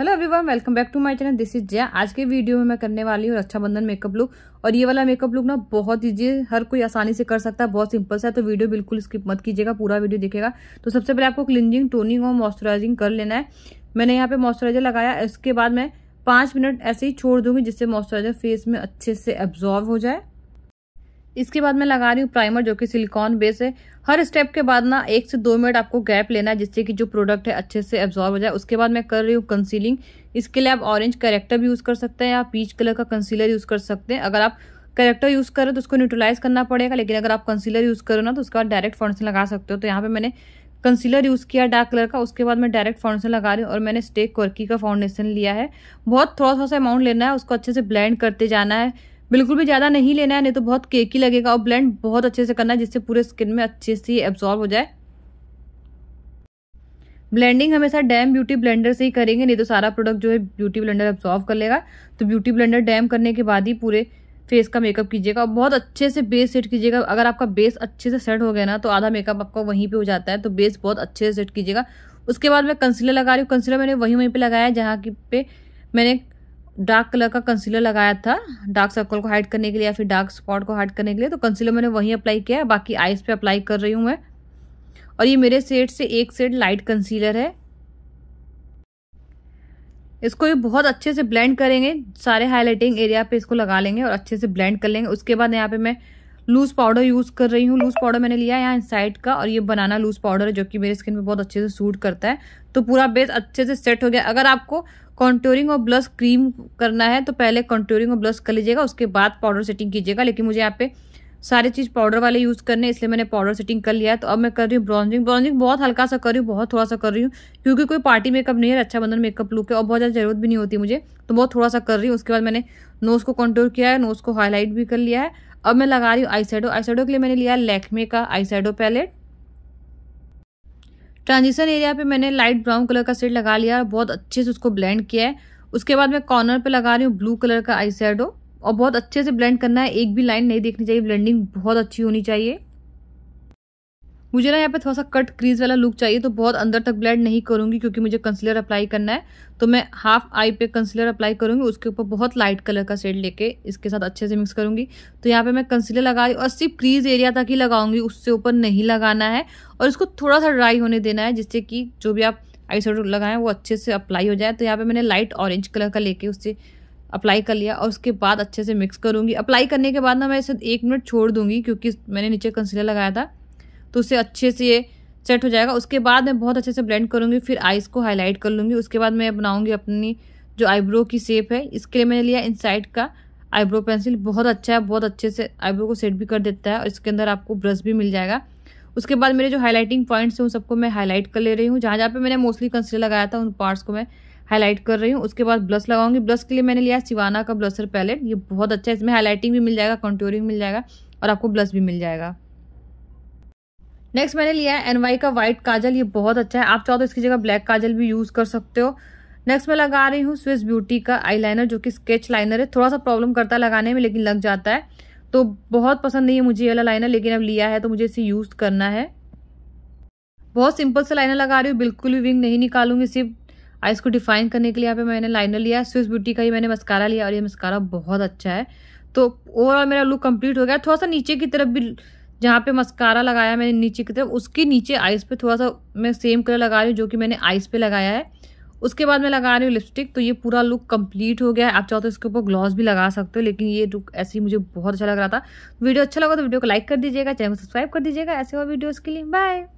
hello everyone welcome back to my channel this is Jaya आज के video में मैं करने वाली हूँ रक्षाबंधन मेकअप लुक और ये वाला मेकअप लुक ना बहुत ईजी हर कोई आसानी से कर सकता है बहुत सिंपल सा है तो वीडियो बिल्कुल स्किप मत कीजिएगा पूरा वीडियो देखेगा तो सबसे पहले आपको क्लिनजिंग टोनिंग और मॉइस्चराइजिंग कर लेना है मैंने यहाँ पे मॉइस्चराइजर लगाया इसके बाद मैं पाँच मिनट ऐसे ही छोड़ दूंगी जिससे मॉइस्चराइजर फेस में अच्छे से एब्जॉर्व हो जाए इसके बाद मैं लगा रही हूँ प्राइमर जो कि सिलिकॉन बेस है हर स्टेप के बाद ना एक से दो मिनट आपको गैप लेना है जिससे कि जो प्रोडक्ट है अच्छे से एब्जॉर्ब हो जाए उसके बाद मैं कर रही हूँ कंसीलिंग इसके लिए आप ऑरेंज करेक्टर भी यूज़ कर सकते हैं या पीच कलर का कंसीलर यूज़ कर सकते हैं अगर आप करेक्टर यूज़ करें तो उसको न्यूट्रलाइज करना पड़ेगा लेकिन अगर आप कंसीलर यूज़ करो ना तो उसके बाद डायरेक्ट फाउंडेशन लगा सकते हो तो यहाँ पे मैंने कंसीलर यूज़ किया डार्क कलर का उसके बाद मैं डायरेक्ट फाउंडेशन लगा रही हूँ और मैंने स्टेक कर्की का फाउंडेशन लिया है बहुत थोड़ा थोड़ा सा अमाउंट लेना है उसको अच्छे से ब्लेंड करते जाना है बिल्कुल भी ज़्यादा नहीं लेना है नहीं तो बहुत केकी लगेगा और ब्लेंड बहुत अच्छे से करना है जिससे पूरे स्किन में अच्छे से एब्जॉर्ब हो जाए ब्लेंडिंग हमेशा डैम ब्यूटी ब्लेंडर से ही करेंगे नहीं तो सारा प्रोडक्ट जो है ब्यूटी ब्लेंडर एब्जॉर्व कर लेगा तो ब्यूटी ब्लेंडर डैम करने के बाद ही पूरे फेस का मेकअप कीजिएगा और बहुत अच्छे से बेस सेट कीजिएगा अगर आपका बेस अच्छे से सेट हो गया ना तो आधा मेकअप आपका वहीं पर हो जाता है तो बेस बहुत अच्छे से सेट कीजिएगा उसके बाद मैं कंसीलर लगा रही हूँ कंसीलर मैंने वहीं वहीं पर लगाया जहाँ की पे मैंने डार्क कलर का कंसीलर लगाया था डार्क सर्कल को हाइड करने के लिए या फिर डार्क स्पॉट को हाइड करने के लिए तो कंसीलर मैंने वहीं अप्लाई किया है बाकी आइज़ पे अप्लाई कर रही हूँ मैं और ये मेरे सेट से एक सेट लाइट कंसीलर है इसको भी बहुत अच्छे से ब्लेंड करेंगे सारे हाईलाइटिंग एरिया पे इसको लगा लेंगे और अच्छे से ब्लेंड कर लेंगे उसके बाद यहाँ पे मैं लूज पाउडर यूज़ कर रही हूँ लूज पाउडर मैंने लिया यहाँ इनसाइड का और ये बनाना लूज पाउडर है जो कि मेरे स्किन पे बहुत अच्छे से सूट करता है तो पूरा बेस अच्छे से सेट हो गया अगर आपको कॉन्ट्योरिंग और ब्लश क्रीम करना है तो पहले कॉन्ट्योरिंग और ब्लश कर लीजिएगा उसके बाद पाउडर सेटिंग कीजिएगा लेकिन मुझे यहाँ पे सारी चीज़ पाउडर वाले यूज़ करने इसलिए मैंने पाउडर सेटिंग कर लिया है तो अब मैं कर रही हूँ ब्रॉन्जिंग ब्रॉन्जिंग बहुत हल्का सा कर रही हूँ बहुत थोड़ा सा कर रही हूँ क्योंकि कोई पार्टी मेकअप नहीं है अच्छा बंधन मेकअप लुक है और बहुत ज़्यादा जरूरत भी नहीं होती मुझे तो बहुत थोड़ा सा कर रही हूँ उसके बाद मैंने नोज़ को कंट्रोल किया है नोज़ को हाईलाइट भी कर लिया है अब मैं लगा रही हूँ आई शेडो आई शेडो के लिए मैंने लिया लैकमे का आई पैलेट ट्रांजिशन एरिया पर मैंने लाइट ब्राउन कलर का सेट लगा लिया और बहुत अच्छे से उसको ब्लेंड किया है उसके बाद मैं कॉर्नर पर लगा रही हूँ ब्लू कलर का आई शेडो और बहुत अच्छे से ब्लेंड करना है एक भी लाइन नहीं देखनी चाहिए ब्लेंडिंग बहुत अच्छी होनी चाहिए मुझे ना यहाँ पे थोड़ा सा कट क्रीज वाला लुक चाहिए तो बहुत अंदर तक ब्लेंड नहीं करूँगी क्योंकि मुझे कंसीलर अप्लाई करना है तो मैं हाफ आई पे कंसीलर अप्लाई करूँगी उसके ऊपर बहुत लाइट कलर का शेड लेके इसके साथ अच्छे से मिक्स करूँगी तो यहाँ पे मैं कंसीलर लगा रही और सिर्फ क्रीज एरिया तक ही लगाऊंगी उससे ऊपर नहीं लगाना है और इसको थोड़ा सा ड्राई होने देना है जिससे कि जो भी आप आई शेडो लगाएं वो अच्छे से अप्लाई हो जाए तो यहाँ पर मैंने लाइट ऑरेंज कलर का लेके उससे अप्लाई कर लिया और उसके बाद अच्छे से मिक्स करूँगी अप्लाई करने के बाद ना मैं इसे एक मिनट छोड़ दूँगी क्योंकि मैंने नीचे कंसीलर लगाया था तो उससे अच्छे से ये सेट हो जाएगा उसके बाद मैं बहुत अच्छे से ब्लेंड करूँगी फिर आइज़ को हाईलाइट कर लूँगी उसके बाद मैं बनाऊँगी अपनी जो आईब्रो की शेप है इसके लिए मैंने लिया इनसाइड का आईब्रो पेंसिल बहुत अच्छा है बहुत अच्छे से आईब्रो को सेट भी कर देता है और इसके अंदर आपको ब्रश भी मिल जाएगा उसके बाद मेरे जो हाईलाइटिंग पॉइंट्स हैं उन सबको मैं हाईलाइट कर ले रही हूँ जहाँ जहाँ पे मैंने मोस्टली कंसीलर लगाया था उन पार्ट्स को मैं हाईलाइट कर रही हूँ उसके बाद ब्लश लगाऊंगी ब्लश के लिए मैंने लिया सिवाना का ब्लशर पैलेट ये बहुत अच्छा है इसमें हाईलाइटिंग भी मिल जाएगा कंट्योरिंग मिल जाएगा और आपको ब्लश भी मिल जाएगा नेक्स्ट मैंने लिया है वाई का व्हाइट काजल ये बहुत अच्छा है आप चाहो तो इसकी जगह ब्लैक काजल भी यूज़ कर सकते हो नेक्स्ट मैं लगा रही हूँ स्विस ब्यूटी का आईलाइनर जो कि स्केच लाइनर है थोड़ा सा प्रॉब्लम करता है लगाने में लेकिन लग जाता है तो बहुत पसंद नहीं है मुझे ये वाला लाइनर लेकिन अब लिया है तो मुझे इसे यूज़ करना है बहुत सिंपल से लाइनर लगा रही हूँ बिल्कुल भी विंग नहीं निकालूंगी सिर्फ आइस इसको डिफाइन करने के लिए यहाँ पे मैंने लाइनर लिया स्विस ब्यूटी का ही मैंने मस्कारा लिया और ये मस्कारा बहुत अच्छा है तो ओवरऑल मेरा लुक कंप्लीट हो गया थोड़ा सा नीचे की तरफ भी जहाँ पे मस्कारा लगाया मैंने नीचे की तरफ उसके नीचे आइस पे थोड़ा सा मैं सेम कलर लगा रही हूँ जो कि मैंने आइस पे लगाया है उसके बाद मैं लगा रही हूँ लिपस्टिक तो ये पूरा लुक कंप्लीट हो गया है आप चाहो तो इसके ऊपर ग्लॉस भी लगा सकते हो लेकिन ये लुक ऐसे ही मुझे बहुत अच्छा लग रहा था वीडियो अच्छा लगा तो वीडियो को लाइक कर दीजिएगा चैनल को सब्सक्राइब कर दीजिएगा ऐसे और वीडियोज़ के लिए बाय